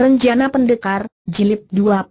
Renjana Pendekar, Jilid 23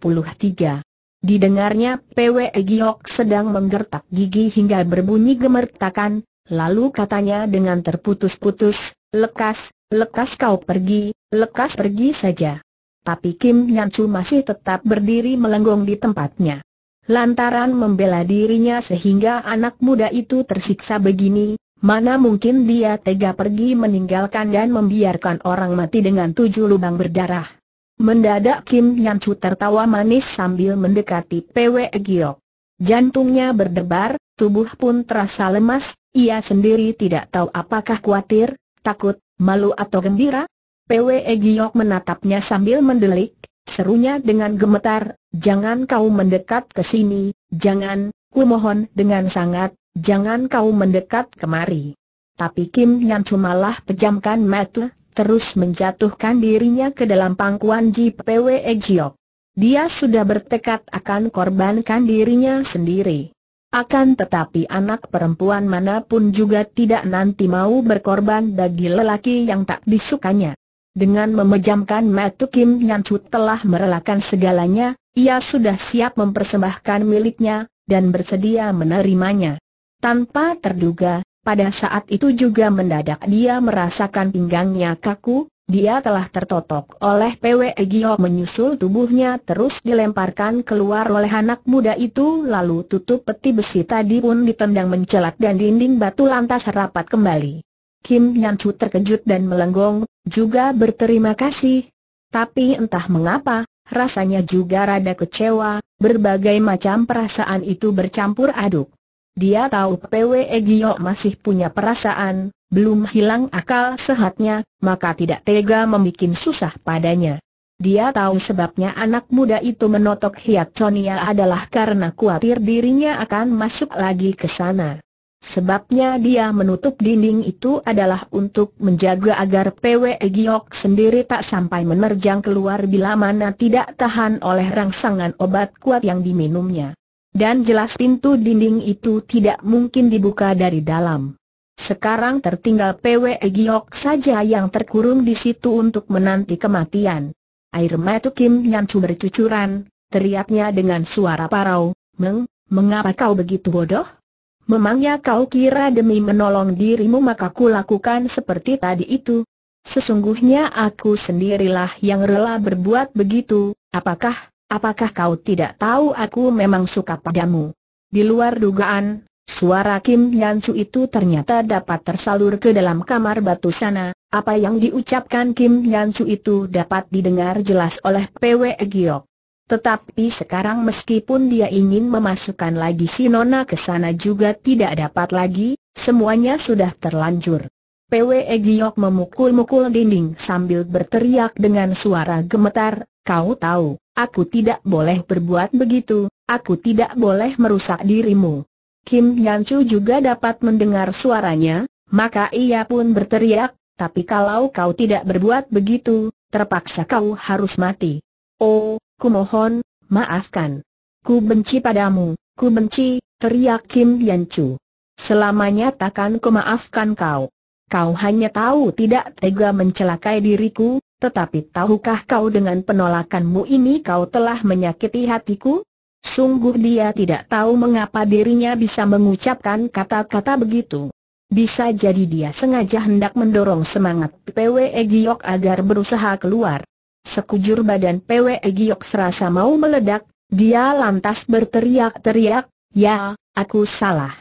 Didengarnya PW Giok sedang menggertak gigi hingga berbunyi gemertakan, lalu katanya dengan terputus-putus, lekas, lekas kau pergi, lekas pergi saja. Tapi Kim Nyancu masih tetap berdiri melenggong di tempatnya. Lantaran membela dirinya sehingga anak muda itu tersiksa begini, Mana mungkin dia tega pergi meninggalkan dan membiarkan orang mati dengan tujuh lubang berdarah. Mendadak Kim Nyan Chu tertawa manis sambil mendekati PW Giok. Jantungnya berdebar, tubuh pun terasa lemas, ia sendiri tidak tahu apakah khawatir, takut, malu atau gembira. PW Giok menatapnya sambil mendelik, serunya dengan gemetar, jangan kau mendekat ke sini, jangan, mohon dengan sangat, jangan kau mendekat kemari. Tapi Kim Nyan Chu malah pejamkan mata, terus menjatuhkan dirinya ke dalam pangkuan PW Ejiok. Dia sudah bertekad akan korbankan dirinya sendiri. Akan tetapi anak perempuan manapun juga tidak nanti mau berkorban bagi lelaki yang tak disukanya. Dengan memejamkan mata Kim Chu telah merelakan segalanya, ia sudah siap mempersembahkan miliknya, dan bersedia menerimanya. Tanpa terduga, pada saat itu juga mendadak dia merasakan pinggangnya kaku, dia telah tertotok oleh PWE Egyo. menyusul tubuhnya terus dilemparkan keluar oleh anak muda itu lalu tutup peti besi tadi pun ditendang mencelat dan dinding batu lantas rapat kembali. Kim Yan Chu terkejut dan melenggong, juga berterima kasih. Tapi entah mengapa, rasanya juga rada kecewa, berbagai macam perasaan itu bercampur aduk. Dia tahu PW Gio masih punya perasaan, belum hilang akal sehatnya, maka tidak tega membuat susah padanya. Dia tahu sebabnya anak muda itu menotok Hiat Sonia adalah karena khawatir dirinya akan masuk lagi ke sana. Sebabnya dia menutup dinding itu adalah untuk menjaga agar PW Giok sendiri tak sampai menerjang keluar bila mana tidak tahan oleh rangsangan obat kuat yang diminumnya dan jelas pintu dinding itu tidak mungkin dibuka dari dalam. Sekarang tertinggal PW Giok saja yang terkurung di situ untuk menanti kematian. Air mata Kim Nyan Chu bercucuran, teriaknya dengan suara parau, Meng, mengapa kau begitu bodoh? Memangnya kau kira demi menolong dirimu maka lakukan seperti tadi itu? Sesungguhnya aku sendirilah yang rela berbuat begitu, apakah Apakah kau tidak tahu aku memang suka padamu? Di luar dugaan, suara Kim Su itu ternyata dapat tersalur ke dalam kamar batu sana. Apa yang diucapkan Kim Su itu dapat didengar jelas oleh PW Egyok. Tetapi sekarang meskipun dia ingin memasukkan lagi si Nona ke sana juga tidak dapat lagi, semuanya sudah terlanjur. PW Egyok memukul-mukul dinding sambil berteriak dengan suara gemetar, Kau tahu, aku tidak boleh berbuat begitu, aku tidak boleh merusak dirimu. Kim Yan Chu juga dapat mendengar suaranya, maka ia pun berteriak, tapi kalau kau tidak berbuat begitu, terpaksa kau harus mati. Oh, ku mohon, maafkan. Ku benci padamu, ku benci, teriak Kim Yan Chu. Selamanya takkan ku maafkan kau. Kau hanya tahu tidak tega mencelakai diriku, tetapi tahukah kau dengan penolakanmu ini kau telah menyakiti hatiku? Sungguh dia tidak tahu mengapa dirinya bisa mengucapkan kata-kata begitu. Bisa jadi dia sengaja hendak mendorong semangat PWE Giok agar berusaha keluar. Sekujur badan PWE Giok serasa mau meledak, dia lantas berteriak-teriak, ya, aku salah.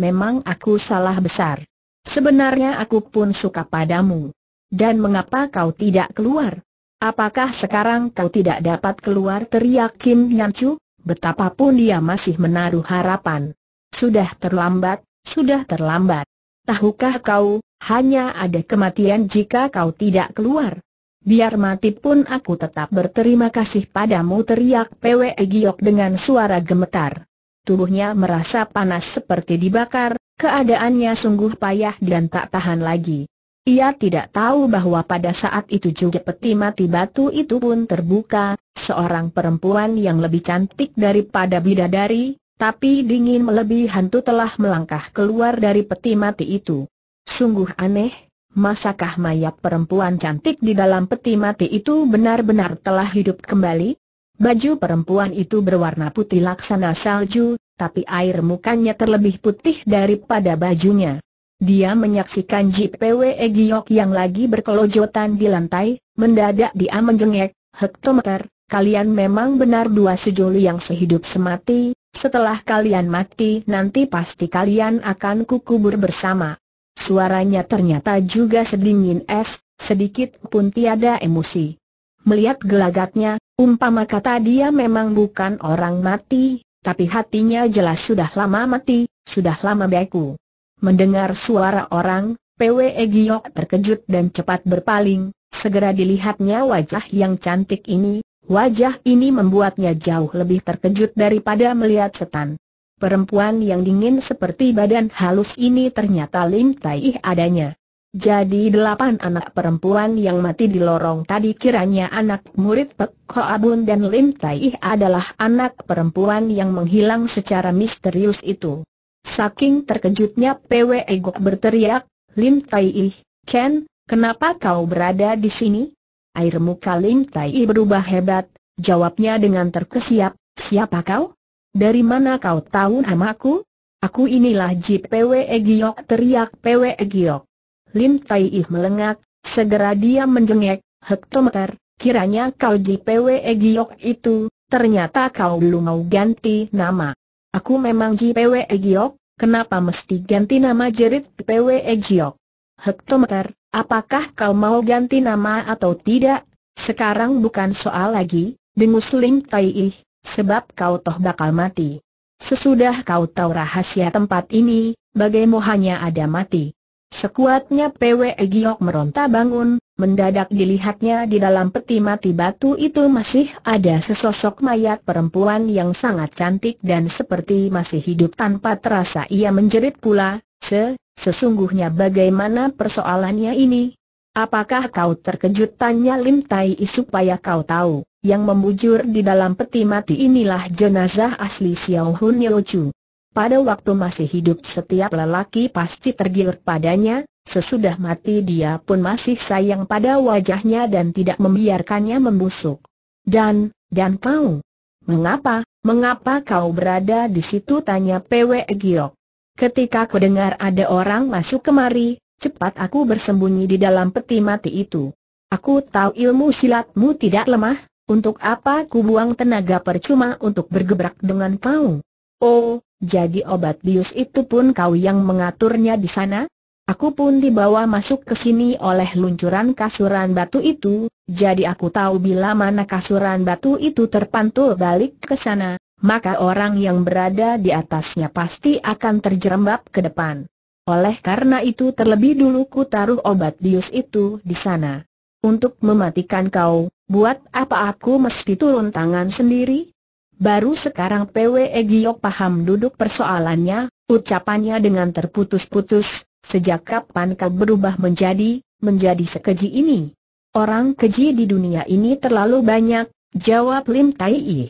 Memang aku salah besar. Sebenarnya aku pun suka padamu. Dan mengapa kau tidak keluar? Apakah sekarang kau tidak dapat keluar teriak Kim Yanchu? Betapapun dia masih menaruh harapan. Sudah terlambat, sudah terlambat. Tahukah kau, hanya ada kematian jika kau tidak keluar. Biar mati pun aku tetap berterima kasih padamu teriak PWE Giok dengan suara gemetar. Tubuhnya merasa panas seperti dibakar, keadaannya sungguh payah dan tak tahan lagi. Ia tidak tahu bahwa pada saat itu juga peti mati batu itu pun terbuka, seorang perempuan yang lebih cantik daripada bidadari, tapi dingin melebihi hantu telah melangkah keluar dari peti mati itu. Sungguh aneh, masakah mayat perempuan cantik di dalam peti mati itu benar-benar telah hidup kembali? Baju perempuan itu berwarna putih laksana salju, tapi air mukanya terlebih putih daripada bajunya. Dia menyaksikan JPW e Giok yang lagi berkelojotan di lantai, mendadak dia menjengek, hektometer, kalian memang benar dua sejoli yang sehidup semati, setelah kalian mati nanti pasti kalian akan kukubur bersama. Suaranya ternyata juga sedingin es, sedikit pun tiada emosi. Melihat gelagatnya, umpama kata dia memang bukan orang mati, tapi hatinya jelas sudah lama mati, sudah lama beku. Mendengar suara orang, PWE Giok terkejut dan cepat berpaling, segera dilihatnya wajah yang cantik ini, wajah ini membuatnya jauh lebih terkejut daripada melihat setan. Perempuan yang dingin seperti badan halus ini ternyata Lim Tai adanya. Jadi delapan anak perempuan yang mati di lorong tadi kiranya anak murid Pek Hoa Abun dan Lim Tai adalah anak perempuan yang menghilang secara misterius itu. Saking terkejutnya PW Egok berteriak, Lim Tai Ih, Ken, kenapa kau berada di sini? Air muka Lim Tai Ih berubah hebat, jawabnya dengan terkesiap, siapa kau? Dari mana kau tahu namaku? Aku inilah Ji PW Egok teriak PW Egok. Lim Tai Ih melengak, segera dia menjengek, hektometer, kiranya kau Ji PW Egok itu, ternyata kau belum mau ganti nama. Aku memang PW e Giok, kenapa mesti ganti nama jerit PW e Giok? Hektometer, apakah kau mau ganti nama atau tidak? Sekarang bukan soal lagi, dengus Lim Tai Ih, sebab kau toh bakal mati. Sesudah kau tahu rahasia tempat ini, bagaimu hanya ada mati. Sekuatnya PW e Giok meronta bangun, Mendadak dilihatnya di dalam peti mati batu itu masih ada sesosok mayat perempuan yang sangat cantik dan seperti masih hidup tanpa terasa ia menjerit pula, Se, sesungguhnya bagaimana persoalannya ini? Apakah kau terkejut tanya Lim Tai supaya kau tahu, yang membujur di dalam peti mati inilah jenazah asli Xiao Hun Chu. Pada waktu masih hidup setiap lelaki pasti tergiur padanya, Sesudah mati dia pun masih sayang pada wajahnya dan tidak membiarkannya membusuk. Dan, dan kau? Mengapa, mengapa kau berada di situ? Tanya Pwe Giok. Ketika aku dengar ada orang masuk kemari, cepat aku bersembunyi di dalam peti mati itu. Aku tahu ilmu silatmu tidak lemah, untuk apa ku buang tenaga percuma untuk bergebrak dengan kau? Oh, jadi obat bius itu pun kau yang mengaturnya di sana? Aku pun dibawa masuk ke sini oleh luncuran kasuran batu itu, jadi aku tahu bila mana kasuran batu itu terpantul balik ke sana, maka orang yang berada di atasnya pasti akan terjerembab ke depan. Oleh karena itu terlebih dulu ku taruh obat bius itu di sana. Untuk mematikan kau, buat apa aku mesti turun tangan sendiri? Baru sekarang PWE Giyok paham duduk persoalannya, ucapannya dengan terputus-putus, Sejak kapan kau berubah menjadi, menjadi sekeji ini? Orang keji di dunia ini terlalu banyak, jawab Lim Tai I.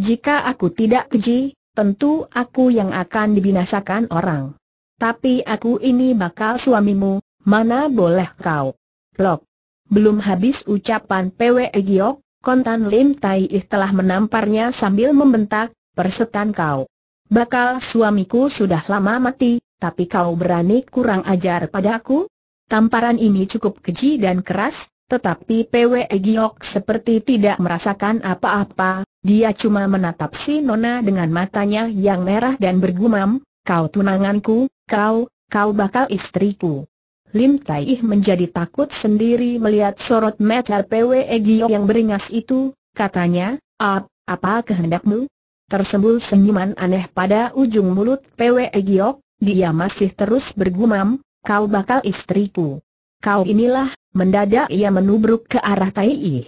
Jika aku tidak keji, tentu aku yang akan dibinasakan orang. Tapi aku ini bakal suamimu, mana boleh kau. Lok. Belum habis ucapan PW e Giok, kontan Lim Tai I telah menamparnya sambil membentak, persetan kau. Bakal suamiku sudah lama mati, tapi kau berani kurang ajar padaku? Tamparan ini cukup keji dan keras, tetapi PW Giok seperti tidak merasakan apa-apa, dia cuma menatap si Nona dengan matanya yang merah dan bergumam, kau tunanganku, kau, kau bakal istriku. Lim Tai menjadi takut sendiri melihat sorot mata PW Giok yang beringas itu, katanya, Ap, apa kehendakmu? Tersembul senyuman aneh pada ujung mulut PW Giok, dia masih terus bergumam, kau bakal istriku. Kau inilah, mendadak ia menubruk ke arah Tai I.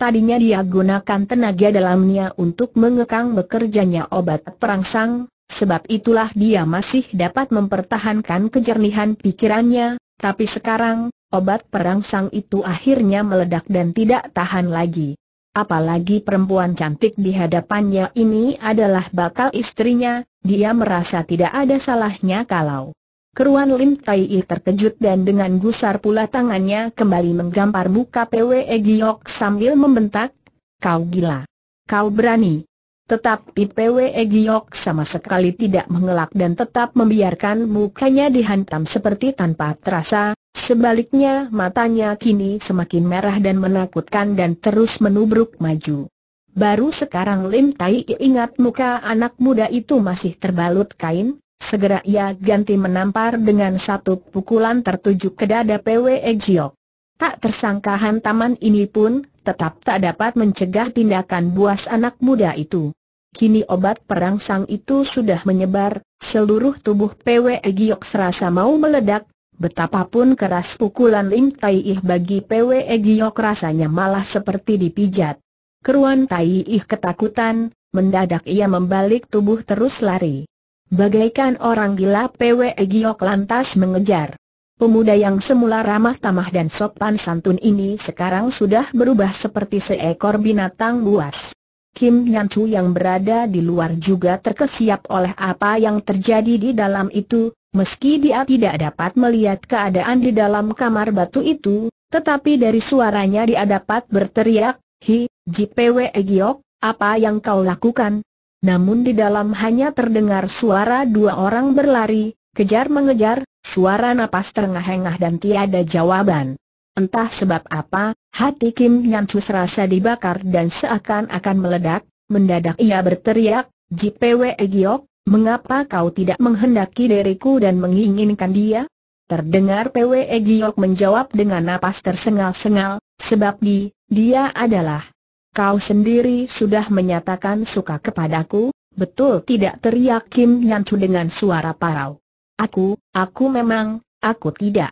Tadinya dia gunakan tenaga dalamnya untuk mengekang bekerjanya obat perangsang, sebab itulah dia masih dapat mempertahankan kejernihan pikirannya, tapi sekarang, obat perangsang itu akhirnya meledak dan tidak tahan lagi. Apalagi perempuan cantik di hadapannya ini adalah bakal istrinya, dia merasa tidak ada salahnya kalau Keruan Lim Tai I terkejut dan dengan gusar pula tangannya kembali menggampar muka PWE Giok sambil membentak, kau gila, kau berani. Tetapi PWE Giok sama sekali tidak mengelak dan tetap membiarkan mukanya dihantam seperti tanpa terasa, sebaliknya matanya kini semakin merah dan menakutkan dan terus menubruk maju. Baru sekarang Lim Tai ingat muka anak muda itu masih terbalut kain, segera ia ganti menampar dengan satu pukulan tertuju ke dada PWE Giok. Tak tersangka hantaman ini pun tetap tak dapat mencegah tindakan buas anak muda itu. Kini obat perangsang itu sudah menyebar, seluruh tubuh PW Giok serasa mau meledak, betapapun keras pukulan Lim Tai Ih bagi PW Giok rasanya malah seperti dipijat. Keruan Tai Ih ketakutan, mendadak ia membalik tubuh terus lari. Bagaikan orang gila PW Giok lantas mengejar. Pemuda yang semula ramah tamah dan sopan santun ini sekarang sudah berubah seperti seekor binatang buas. Kim Yan Chu yang berada di luar juga terkesiap oleh apa yang terjadi di dalam itu, meski dia tidak dapat melihat keadaan di dalam kamar batu itu, tetapi dari suaranya dia dapat berteriak, Hi, JPW Giok, apa yang kau lakukan? Namun di dalam hanya terdengar suara dua orang berlari, kejar-mengejar, suara napas terengah-engah dan tiada jawaban. Entah sebab apa, hati Kim Nyan Chu serasa dibakar dan seakan-akan meledak, mendadak ia berteriak, JPW Egyok, mengapa kau tidak menghendaki diriku dan menginginkan dia? Terdengar PW Egyok menjawab dengan napas tersengal-sengal, sebab di, dia adalah. Kau sendiri sudah menyatakan suka kepadaku, betul tidak teriak Kim Nyan Chu dengan suara parau. Aku, aku memang, aku tidak.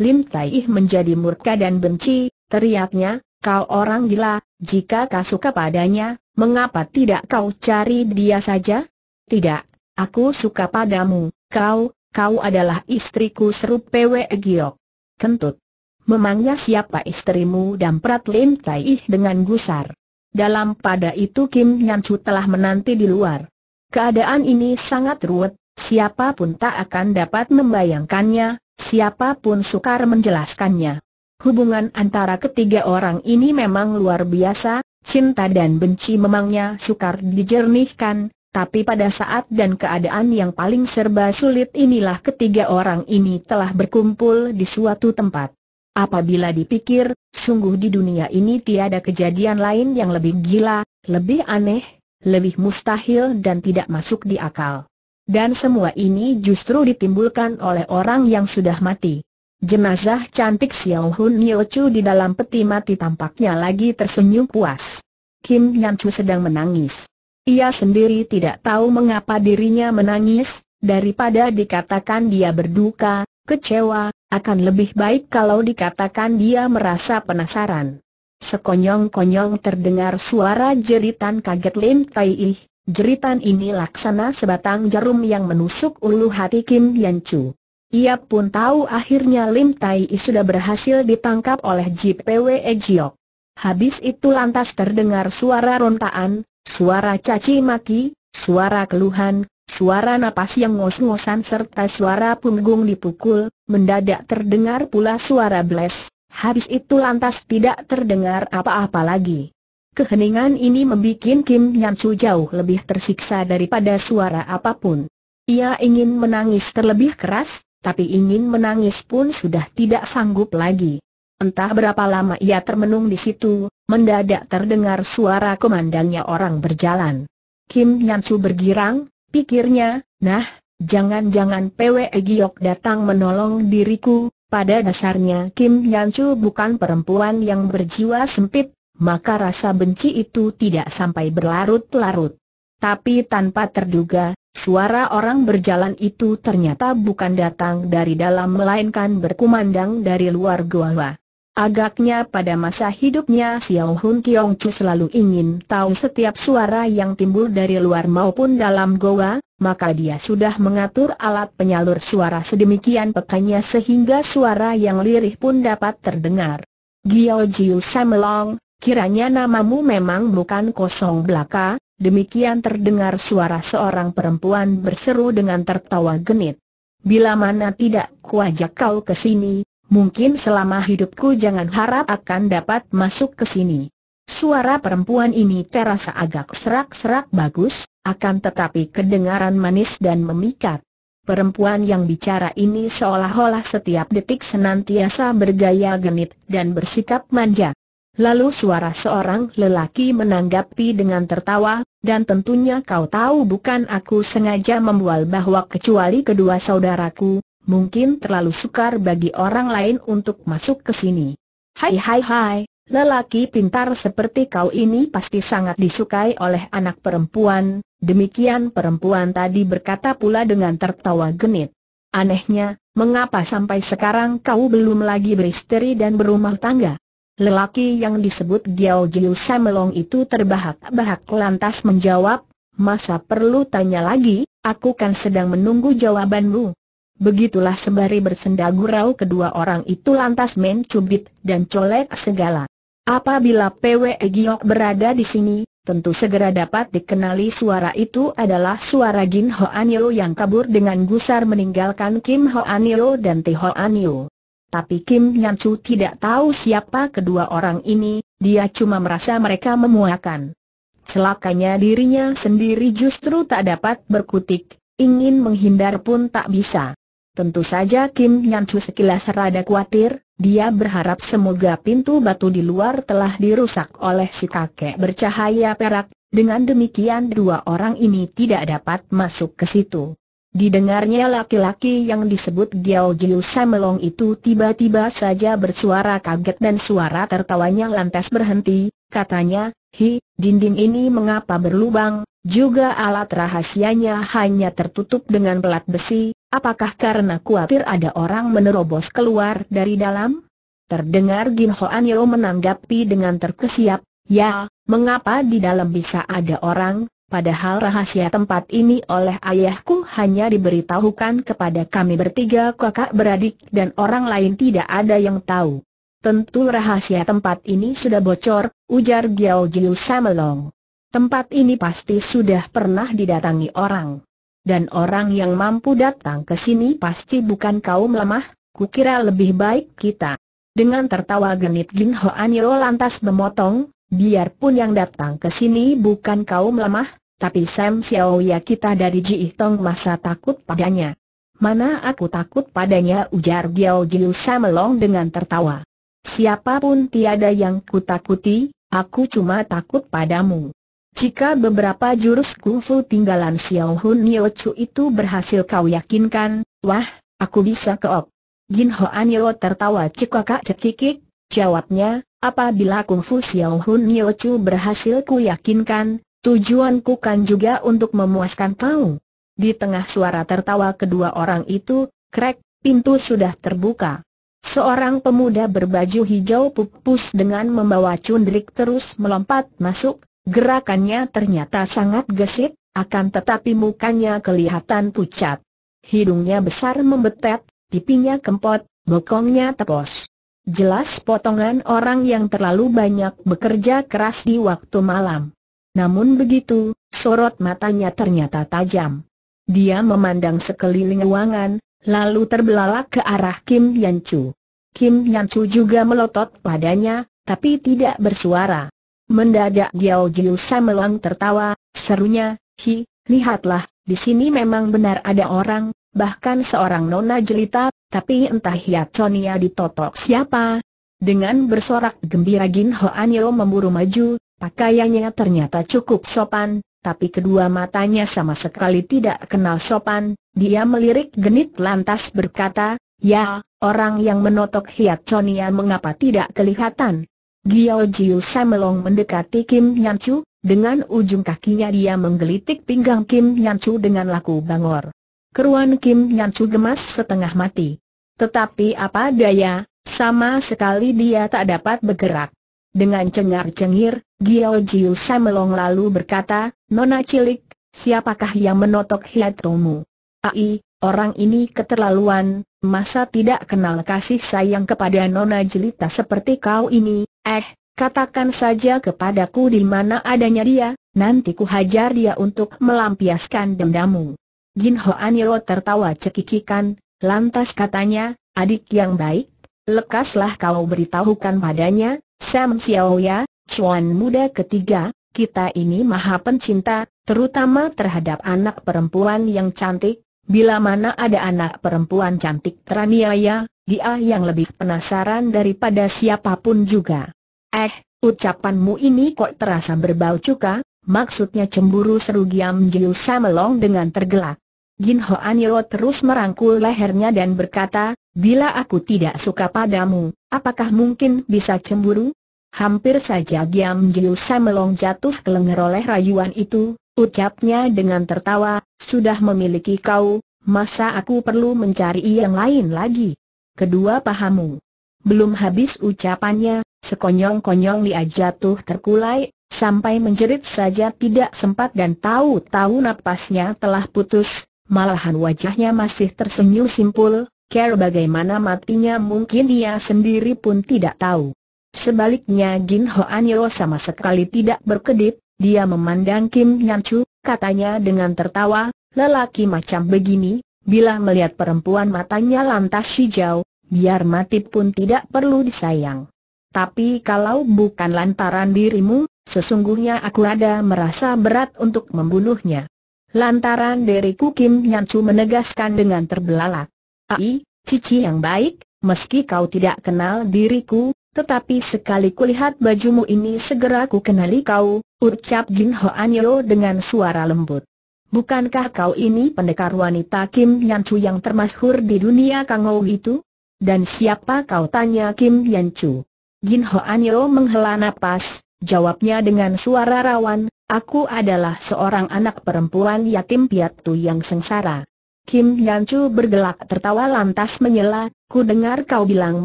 Lim Taih menjadi murka dan benci, teriaknya, kau orang gila, jika kau suka padanya, mengapa tidak kau cari dia saja? Tidak, aku suka padamu, kau, kau adalah istriku seru Pwe Giok. Kentut. Memangnya siapa istrimu damprat Lim Taih dengan gusar. Dalam pada itu Kim Nyan Chu telah menanti di luar. Keadaan ini sangat ruwet, Siapapun tak akan dapat membayangkannya, siapapun sukar menjelaskannya. Hubungan antara ketiga orang ini memang luar biasa, cinta dan benci memangnya sukar dijernihkan, tapi pada saat dan keadaan yang paling serba sulit inilah ketiga orang ini telah berkumpul di suatu tempat. Apabila dipikir, sungguh di dunia ini tiada kejadian lain yang lebih gila, lebih aneh, lebih mustahil dan tidak masuk di akal. Dan semua ini justru ditimbulkan oleh orang yang sudah mati. Jenazah cantik Xiao Hun Chu di dalam peti mati tampaknya lagi tersenyum puas. Kim Yan Chu sedang menangis. Ia sendiri tidak tahu mengapa dirinya menangis, daripada dikatakan dia berduka, kecewa, akan lebih baik kalau dikatakan dia merasa penasaran. Sekonyong-konyong terdengar suara jeritan kaget Lin Tai Ih, Jeritan ini laksana sebatang jarum yang menusuk ulu hati Kim Yan Chu. Ia pun tahu akhirnya Lim Tai I sudah berhasil ditangkap oleh JPW Jiok. Habis itu lantas terdengar suara rontaan, suara caci maki, suara keluhan, suara napas yang ngos-ngosan serta suara punggung dipukul, mendadak terdengar pula suara bles. Habis itu lantas tidak terdengar apa-apa lagi. Keheningan ini membuat Kim Yan Chu jauh lebih tersiksa daripada suara apapun. Ia ingin menangis terlebih keras, tapi ingin menangis pun sudah tidak sanggup lagi. Entah berapa lama ia termenung di situ, mendadak terdengar suara komandannya orang berjalan. Kim Yan Chu bergirang, pikirnya, nah, jangan-jangan PW e Giok datang menolong diriku, pada dasarnya Kim Yan Chu bukan perempuan yang berjiwa sempit, maka rasa benci itu tidak sampai berlarut-larut. Tapi tanpa terduga, suara orang berjalan itu ternyata bukan datang dari dalam melainkan berkumandang dari luar gua. Agaknya pada masa hidupnya Xiao Hun Kiong Chu selalu ingin tahu setiap suara yang timbul dari luar maupun dalam goa, maka dia sudah mengatur alat penyalur suara sedemikian pekanya sehingga suara yang lirih pun dapat terdengar. Giao Jiu Samelong, Kiranya namamu memang bukan kosong belaka, demikian terdengar suara seorang perempuan berseru dengan tertawa genit. Bila mana tidak kuajak kau ke sini, mungkin selama hidupku jangan harap akan dapat masuk ke sini. Suara perempuan ini terasa agak serak-serak bagus, akan tetapi kedengaran manis dan memikat. Perempuan yang bicara ini seolah-olah setiap detik senantiasa bergaya genit dan bersikap manja. Lalu suara seorang lelaki menanggapi dengan tertawa, dan tentunya kau tahu bukan aku sengaja membual bahwa kecuali kedua saudaraku, mungkin terlalu sukar bagi orang lain untuk masuk ke sini. Hai hai hai, lelaki pintar seperti kau ini pasti sangat disukai oleh anak perempuan, demikian perempuan tadi berkata pula dengan tertawa genit. Anehnya, mengapa sampai sekarang kau belum lagi beristri dan berumah tangga? Lelaki yang disebut Giao Jiu Samelong itu terbahak-bahak lantas menjawab, masa perlu tanya lagi, aku kan sedang menunggu jawabanmu. Begitulah sembari bersenda gurau kedua orang itu lantas mencubit dan colek segala. Apabila PW Giok berada di sini, tentu segera dapat dikenali suara itu adalah suara Gin Ho Anio yang kabur dengan gusar meninggalkan Kim Ho Anio dan Ti Ho Anio. Tapi Kim Yan Chu tidak tahu siapa kedua orang ini, dia cuma merasa mereka memuakan. Celakanya dirinya sendiri justru tak dapat berkutik, ingin menghindar pun tak bisa. Tentu saja Kim Yan Chu sekilas rada khawatir, dia berharap semoga pintu batu di luar telah dirusak oleh si kakek bercahaya perak, dengan demikian dua orang ini tidak dapat masuk ke situ. Didengarnya laki-laki yang disebut Giao Jiu Samelong itu tiba-tiba saja bersuara kaget dan suara tertawanya lantas berhenti, katanya, Hi, dinding ini mengapa berlubang, juga alat rahasianya hanya tertutup dengan pelat besi, apakah karena khawatir ada orang menerobos keluar dari dalam? Terdengar Gin Hoan Yeo menanggapi dengan terkesiap, ya, mengapa di dalam bisa ada orang, padahal rahasia tempat ini oleh ayahku hanya diberitahukan kepada kami bertiga kakak beradik dan orang lain tidak ada yang tahu. Tentu rahasia tempat ini sudah bocor, ujar Giao Jiu Samelong. Tempat ini pasti sudah pernah didatangi orang. Dan orang yang mampu datang ke sini pasti bukan kaum lemah, kukira lebih baik kita. Dengan tertawa genit Jin Ho lantas memotong, biarpun yang datang ke sini bukan kaum lemah, tapi Sam Xiao ya kita dari Ji Tong masa takut padanya. Mana aku takut padanya ujar Giao Jiu Samelong dengan tertawa. Siapapun tiada yang kutakuti, aku cuma takut padamu. Jika beberapa jurus kungfu tinggalan Xiao Hun Nio Chu itu berhasil kau yakinkan, wah, aku bisa keok. Jin Ho An Anio tertawa cekakak cekikik, jawabnya, apabila kungfu Xiao Hun Nio Chu berhasil ku yakinkan, Tujuanku kan juga untuk memuaskan kau. Di tengah suara tertawa kedua orang itu, krek, pintu sudah terbuka. Seorang pemuda berbaju hijau pupus dengan membawa cundrik terus melompat masuk, gerakannya ternyata sangat gesit, akan tetapi mukanya kelihatan pucat. Hidungnya besar membetet, pipinya kempot, bokongnya tepos. Jelas potongan orang yang terlalu banyak bekerja keras di waktu malam. Namun begitu, sorot matanya ternyata tajam. Dia memandang sekeliling ruangan, lalu terbelalak ke arah Kim Yan Chu. Kim Yan Chu juga melotot padanya, tapi tidak bersuara. Mendadak Giao Jiu Samelang tertawa, serunya, Hi, lihatlah, di sini memang benar ada orang, bahkan seorang nona jelita, tapi entah Hiat Sonia ditotok siapa. Dengan bersorak gembira Gin Ho Anyo memburu maju, Pakaiannya ternyata cukup sopan, tapi kedua matanya sama sekali tidak kenal sopan, dia melirik genit lantas berkata, Ya, orang yang menotok hiat Chonia mengapa tidak kelihatan? Gio Jiu Samelong mendekati Kim Yan Chu, dengan ujung kakinya dia menggelitik pinggang Kim Yan Chu dengan laku bangor. Keruan Kim Yan Chu gemas setengah mati. Tetapi apa daya, sama sekali dia tak dapat bergerak. Dengan cengar-cengir, Giao Jiu Samelong lalu berkata, Nona cilik, siapakah yang menotok hiatomu? Ai, orang ini keterlaluan, masa tidak kenal kasih sayang kepada Nona jelita seperti kau ini, eh, katakan saja kepadaku di mana adanya dia, nanti ku hajar dia untuk melampiaskan dendamu. Jin Anilo tertawa cekikikan, lantas katanya, adik yang baik, lekaslah kau beritahukan padanya, Sam Xiaoya, cuan muda ketiga, kita ini maha pencinta, terutama terhadap anak perempuan yang cantik, bila mana ada anak perempuan cantik teraniaya, dia yang lebih penasaran daripada siapapun juga. Eh, ucapanmu ini kok terasa berbau cuka, maksudnya cemburu seru Giam Jiu Samelong dengan tergelak. Gin Hoan Yeo terus merangkul lehernya dan berkata, Bila aku tidak suka padamu, apakah mungkin bisa cemburu? Hampir saja Giam Jiusa melong jatuh kelengger oleh rayuan itu, ucapnya dengan tertawa, sudah memiliki kau, masa aku perlu mencari yang lain lagi? Kedua pahamu. Belum habis ucapannya, sekonyong-konyong dia jatuh terkulai, sampai menjerit saja tidak sempat dan tahu-tahu napasnya telah putus, malahan wajahnya masih tersenyum simpul, Care bagaimana matinya mungkin ia sendiri pun tidak tahu. Sebaliknya Jin Hoan Yo sama sekali tidak berkedip, dia memandang Kim Nyan Chu, katanya dengan tertawa, lelaki macam begini, bila melihat perempuan matanya lantas hijau, biar mati pun tidak perlu disayang. Tapi kalau bukan lantaran dirimu, sesungguhnya aku ada merasa berat untuk membunuhnya. Lantaran diriku Kim Nyan Chu menegaskan dengan terbelalak. Ai, cici yang baik, meski kau tidak kenal diriku, tetapi sekali kulihat bajumu ini segera ku kenali kau, ucap Jin An Yo dengan suara lembut. Bukankah kau ini pendekar wanita Kim Yan Chu yang termasyhur di dunia Kangou itu? Dan siapa kau tanya Kim Yan Chu? Jin An Yo menghela napas, jawabnya dengan suara rawan, aku adalah seorang anak perempuan yatim piatu yang sengsara. Kim Yan Chu bergelak tertawa lantas menyela, ku dengar kau bilang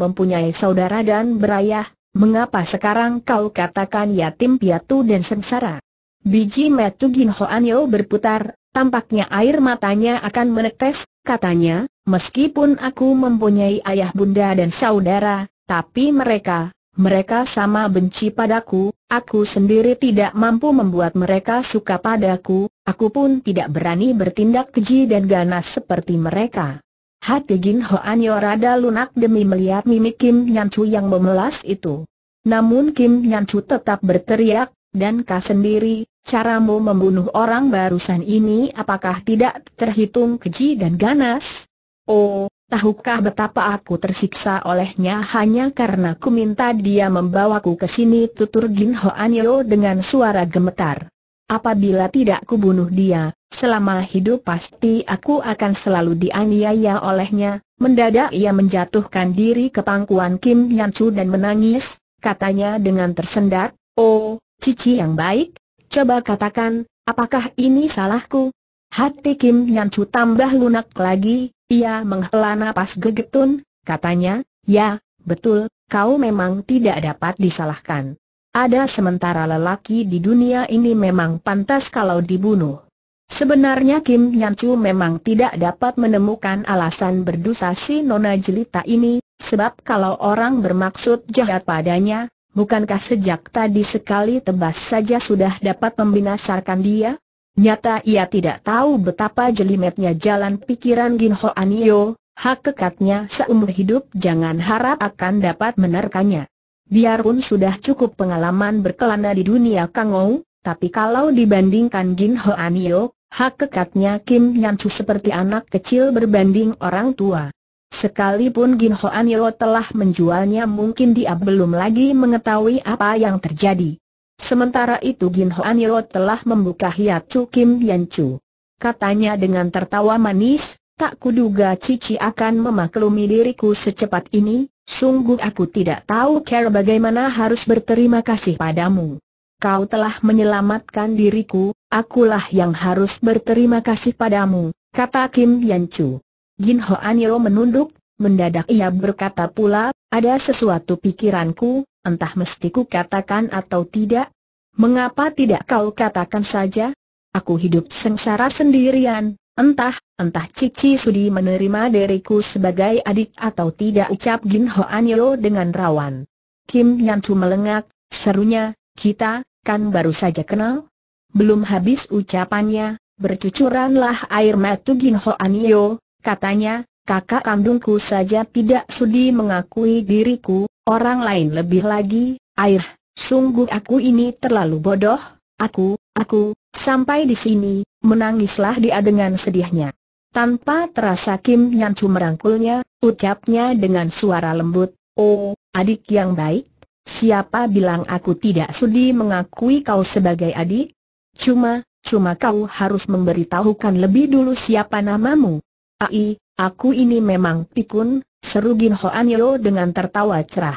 mempunyai saudara dan berayah, mengapa sekarang kau katakan yatim piatu dan sengsara? Biji metu Gin An Yeo berputar, tampaknya air matanya akan menetes, katanya, meskipun aku mempunyai ayah bunda dan saudara, tapi mereka, mereka sama benci padaku, aku sendiri tidak mampu membuat mereka suka padaku, Aku pun tidak berani bertindak keji dan ganas seperti mereka. Hati Gin Hoan Yo rada lunak demi melihat mimik Kim Nyan Chu yang memelas itu. Namun Kim Nyan Chu tetap berteriak, dan kau sendiri, caramu membunuh orang barusan ini apakah tidak terhitung keji dan ganas? Oh, tahukah betapa aku tersiksa olehnya hanya karena ku minta dia membawaku ke sini tutur Gin Hoan Yo dengan suara gemetar. Apabila tidak kubunuh dia, selama hidup pasti aku akan selalu dianiaya olehnya. Mendadak ia menjatuhkan diri ke pangkuan Kim Yan Chu dan menangis, katanya dengan tersendat, Oh, Cici yang baik, coba katakan, apakah ini salahku? Hati Kim Yan Chu tambah lunak lagi, ia menghela napas gegetun, katanya, ya, betul, kau memang tidak dapat disalahkan. Ada sementara lelaki di dunia ini memang pantas kalau dibunuh. Sebenarnya Kim Yan Chu memang tidak dapat menemukan alasan berdosa si Nona Jelita ini, sebab kalau orang bermaksud jahat padanya, bukankah sejak tadi sekali tebas saja sudah dapat membinasarkan dia? Nyata ia tidak tahu betapa jelimetnya jalan pikiran Gin Ho Anio, hak kekatnya seumur hidup jangan harap akan dapat menerkannya. Biarpun sudah cukup pengalaman berkelana di dunia Kangou, tapi kalau dibandingkan Jin Ho Anio, hak kekatnya Kim Yan Chu seperti anak kecil berbanding orang tua. Sekalipun Jin Ho Anio telah menjualnya mungkin dia belum lagi mengetahui apa yang terjadi. Sementara itu Jin Ho Anio telah membuka Chu Kim Yan Chu. Katanya dengan tertawa manis, tak kuduga Cici akan memaklumi diriku secepat ini, Sungguh aku tidak tahu cara bagaimana harus berterima kasih padamu. Kau telah menyelamatkan diriku, akulah yang harus berterima kasih padamu, kata Kim Yan Chu. Jin Ho Yeo menunduk, mendadak ia berkata pula, ada sesuatu pikiranku, entah mesti ku katakan atau tidak. Mengapa tidak kau katakan saja? Aku hidup sengsara sendirian, Entah, entah Cici Sudi menerima diriku sebagai adik atau tidak ucap Jin An Yo dengan rawan. Kim Nyan Chu melengak, serunya, kita, kan baru saja kenal? Belum habis ucapannya, bercucuranlah air mata Jin An Yo, katanya, kakak kandungku saja tidak sudi mengakui diriku, orang lain lebih lagi, air, sungguh aku ini terlalu bodoh, aku, aku, sampai di sini, Menangislah dia dengan sedihnya. Tanpa terasa Kim Yan Chu merangkulnya, ucapnya dengan suara lembut, Oh, adik yang baik, siapa bilang aku tidak sudi mengakui kau sebagai adik? Cuma, cuma kau harus memberitahukan lebih dulu siapa namamu. Ai, aku ini memang pikun, seru Gin An Yo dengan tertawa cerah.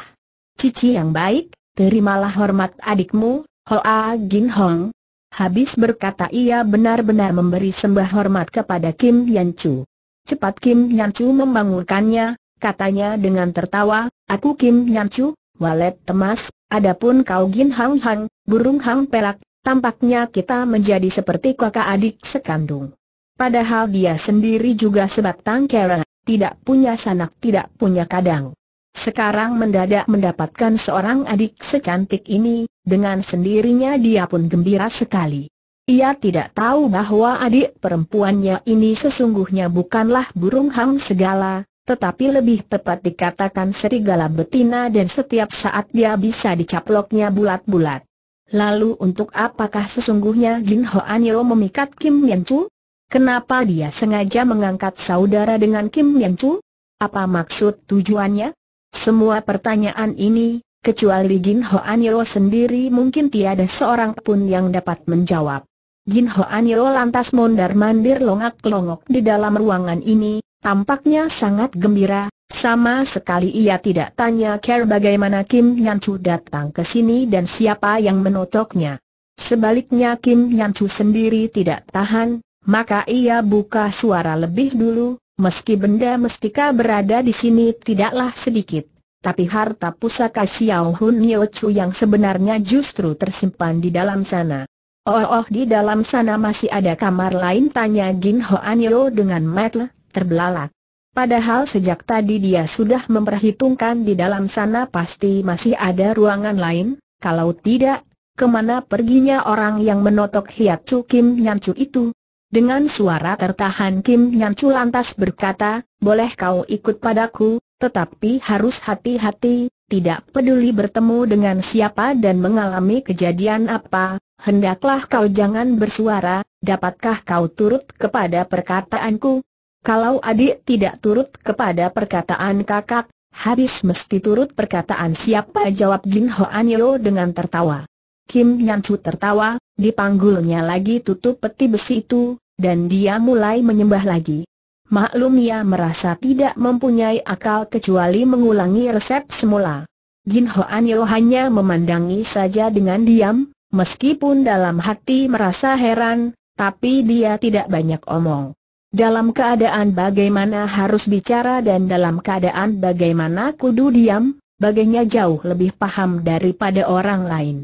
Cici yang baik, terimalah hormat adikmu, Hoa Gin Hong, Habis berkata ia benar-benar memberi sembah hormat kepada Kim Yan Chu. Cepat Kim Yan Chu membangunkannya, katanya dengan tertawa, aku Kim Yan Chu, walet temas, adapun kau Gin Hang Hang, burung hang pelak, tampaknya kita menjadi seperti kakak adik sekandung. Padahal dia sendiri juga sebatang kera, tidak punya sanak tidak punya kadang. Sekarang mendadak mendapatkan seorang adik secantik ini, dengan sendirinya dia pun gembira sekali. Ia tidak tahu bahwa adik perempuannya ini sesungguhnya bukanlah burung hang segala, tetapi lebih tepat dikatakan serigala betina dan setiap saat dia bisa dicaploknya bulat-bulat. Lalu untuk apakah sesungguhnya Jin Ho Yo memikat Kim Yen Chu? Kenapa dia sengaja mengangkat saudara dengan Kim Yen Chu? Apa maksud tujuannya? Semua pertanyaan ini, kecuali Jin Ho Yeo sendiri mungkin tiada seorang pun yang dapat menjawab. Jin Ho Yeo lantas mondar-mandir longak-longok di dalam ruangan ini, tampaknya sangat gembira, sama sekali ia tidak tanya care bagaimana Kim Yan Chu datang ke sini dan siapa yang menotoknya. Sebaliknya Kim Yan Chu sendiri tidak tahan, maka ia buka suara lebih dulu, Meski benda mestika berada di sini tidaklah sedikit, tapi harta pusaka Xiao Hun Yo Chu yang sebenarnya justru tersimpan di dalam sana. Oh, oh di dalam sana masih ada kamar lain tanya Jin An Yo dengan mata terbelalak. Padahal sejak tadi dia sudah memperhitungkan di dalam sana pasti masih ada ruangan lain, kalau tidak, kemana perginya orang yang menotok Hiat Chu Kim itu? Dengan suara tertahan Kim Nyan Chu lantas berkata, boleh kau ikut padaku, tetapi harus hati-hati, tidak peduli bertemu dengan siapa dan mengalami kejadian apa, hendaklah kau jangan bersuara, dapatkah kau turut kepada perkataanku? Kalau adik tidak turut kepada perkataan kakak, habis mesti turut perkataan siapa jawab Jin Hoan Yo dengan tertawa. Kim Yan Chu tertawa, dipanggulnya lagi tutup peti besi itu, dan dia mulai menyembah lagi. Maklum ia merasa tidak mempunyai akal kecuali mengulangi resep semula. Jin Hoan Yo hanya memandangi saja dengan diam, meskipun dalam hati merasa heran, tapi dia tidak banyak omong. Dalam keadaan bagaimana harus bicara dan dalam keadaan bagaimana kudu diam, baginya jauh lebih paham daripada orang lain.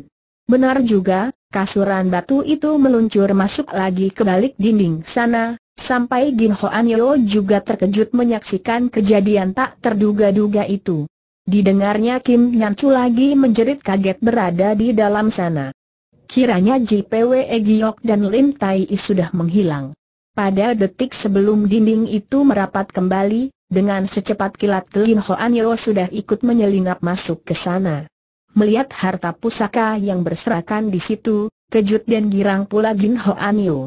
Benar juga, kasuran batu itu meluncur masuk lagi ke balik dinding sana, Sampai Gin An Yo juga terkejut menyaksikan kejadian tak terduga-duga itu. Didengarnya Kim Nyan Chu lagi menjerit kaget berada di dalam sana. Kiranya JPW Giok dan Lim Tai I sudah menghilang. Pada detik sebelum dinding itu merapat kembali, dengan secepat kilat Ho An Yo sudah ikut menyelinap masuk ke sana. Melihat harta pusaka yang berserakan di situ, kejut dan girang pula Jin Ho Yu.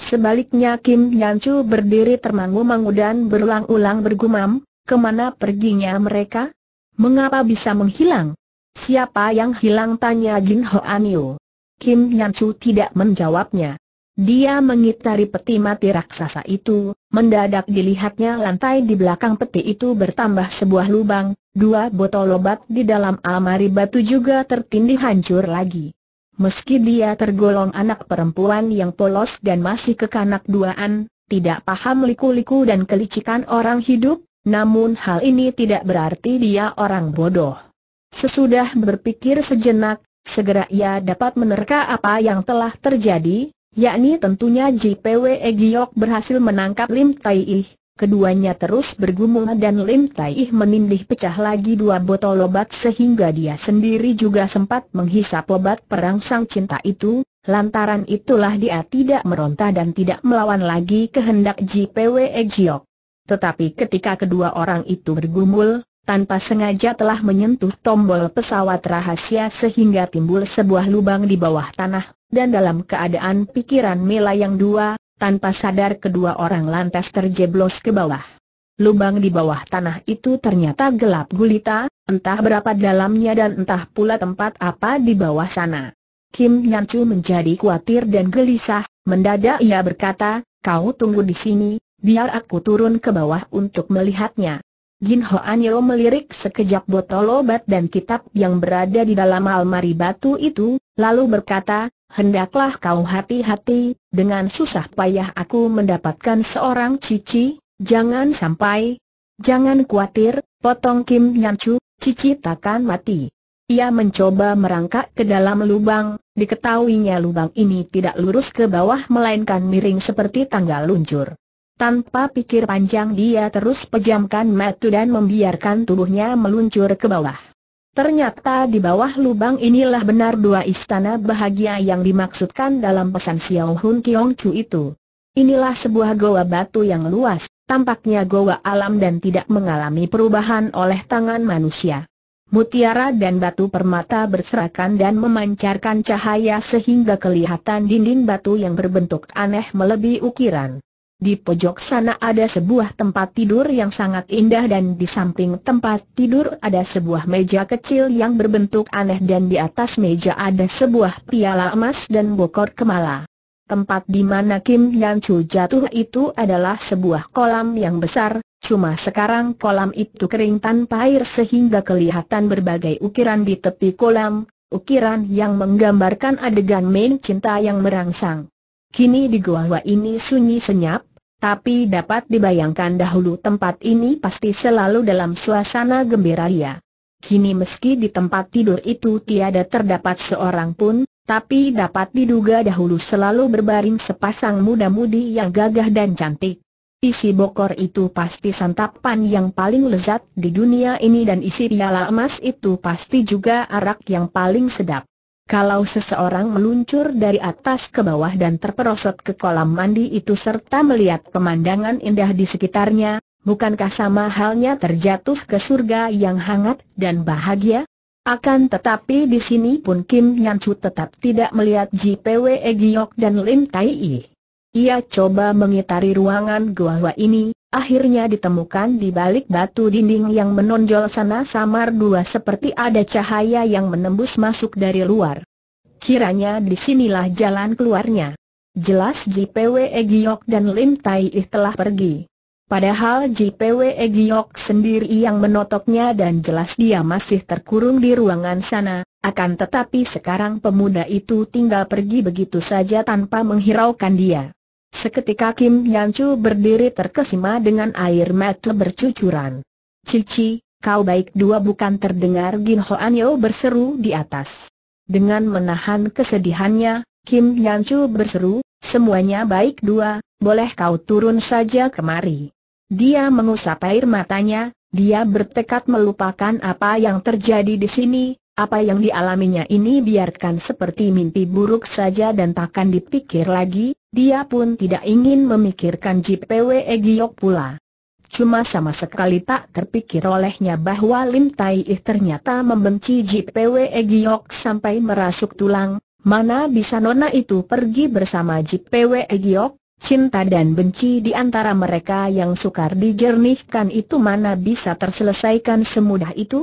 Sebaliknya Kim Yan Chu berdiri termangu-mangu dan berulang-ulang bergumam, kemana perginya mereka? Mengapa bisa menghilang? Siapa yang hilang tanya Jin Ho Yu. Kim Yan Chu tidak menjawabnya. Dia mengitari peti mati raksasa itu, mendadak dilihatnya lantai di belakang peti itu bertambah sebuah lubang, Dua botol obat di dalam almari batu juga tertindih hancur lagi. Meski dia tergolong anak perempuan yang polos dan masih kekanak duaan, tidak paham liku-liku dan kelicikan orang hidup, namun hal ini tidak berarti dia orang bodoh. Sesudah berpikir sejenak, segera ia dapat menerka apa yang telah terjadi, yakni tentunya JPW Egyok berhasil menangkap Lim Tai Ih, Keduanya terus bergumul dan Lim Tai menindih pecah lagi dua botol obat sehingga dia sendiri juga sempat menghisap obat perang sang cinta itu, lantaran itulah dia tidak meronta dan tidak melawan lagi kehendak JPW Ejiok. Tetapi ketika kedua orang itu bergumul, tanpa sengaja telah menyentuh tombol pesawat rahasia sehingga timbul sebuah lubang di bawah tanah, dan dalam keadaan pikiran Mila yang dua, tanpa sadar kedua orang lantas terjeblos ke bawah. Lubang di bawah tanah itu ternyata gelap gulita, entah berapa dalamnya dan entah pula tempat apa di bawah sana. Kim Nyan Chu menjadi khawatir dan gelisah, mendadak ia berkata, kau tunggu di sini, biar aku turun ke bawah untuk melihatnya. Jin Ho Yo melirik sekejap botol obat dan kitab yang berada di dalam almari batu itu, lalu berkata, hendaklah kau hati-hati, dengan susah payah aku mendapatkan seorang cici, jangan sampai, jangan khawatir, potong Kim Chu, cici takkan mati. Ia mencoba merangkak ke dalam lubang, diketahuinya lubang ini tidak lurus ke bawah melainkan miring seperti tangga luncur. Tanpa pikir panjang dia terus pejamkan mata dan membiarkan tubuhnya meluncur ke bawah. Ternyata di bawah lubang inilah benar dua istana bahagia yang dimaksudkan dalam pesan Xiao Hun Kiong Chu itu. Inilah sebuah goa batu yang luas, tampaknya goa alam dan tidak mengalami perubahan oleh tangan manusia. Mutiara dan batu permata berserakan dan memancarkan cahaya sehingga kelihatan dinding batu yang berbentuk aneh melebihi ukiran. Di pojok sana ada sebuah tempat tidur yang sangat indah dan di samping tempat tidur ada sebuah meja kecil yang berbentuk aneh dan di atas meja ada sebuah piala emas dan bokor kemala. Tempat di mana Kim Yan Chu jatuh itu adalah sebuah kolam yang besar, cuma sekarang kolam itu kering tanpa air sehingga kelihatan berbagai ukiran di tepi kolam, ukiran yang menggambarkan adegan main cinta yang merangsang. Kini di gua ini sunyi senyap, tapi dapat dibayangkan dahulu tempat ini pasti selalu dalam suasana gembira ria. Ya. Kini meski di tempat tidur itu tiada terdapat seorang pun, tapi dapat diduga dahulu selalu berbaring sepasang muda-mudi yang gagah dan cantik. Isi bokor itu pasti santapan yang paling lezat di dunia ini dan isi piala emas itu pasti juga arak yang paling sedap. Kalau seseorang meluncur dari atas ke bawah dan terperosot ke kolam mandi itu serta melihat pemandangan indah di sekitarnya, bukankah sama halnya terjatuh ke surga yang hangat dan bahagia? Akan tetapi di sini pun Kim Nyan Chu tetap tidak melihat JPW Giok dan Lim Tai Yi. Ia coba mengitari ruangan gua gua ini, akhirnya ditemukan di balik batu dinding yang menonjol sana samar dua seperti ada cahaya yang menembus masuk dari luar. Kiranya disinilah jalan keluarnya. Jelas JPW Egyok dan Lim Tai Ih telah pergi. Padahal JPW Egyok sendiri yang menotoknya dan jelas dia masih terkurung di ruangan sana, akan tetapi sekarang pemuda itu tinggal pergi begitu saja tanpa menghiraukan dia. Seketika Kim Chu berdiri terkesima dengan air mata bercucuran. Cici, kau baik dua bukan terdengar Gin An Yo berseru di atas. Dengan menahan kesedihannya, Kim Chu berseru, semuanya baik dua, boleh kau turun saja kemari. Dia mengusap air matanya, dia bertekad melupakan apa yang terjadi di sini, apa yang dialaminya ini biarkan seperti mimpi buruk saja dan takkan dipikir lagi, dia pun tidak ingin memikirkan JPW Egyok pula. Cuma sama sekali tak terpikir olehnya bahwa Lim Tai Ih ternyata membenci JPW Egyok sampai merasuk tulang, mana bisa nona itu pergi bersama JPW Egyok? Cinta dan benci di antara mereka yang sukar dijernihkan itu mana bisa terselesaikan semudah itu?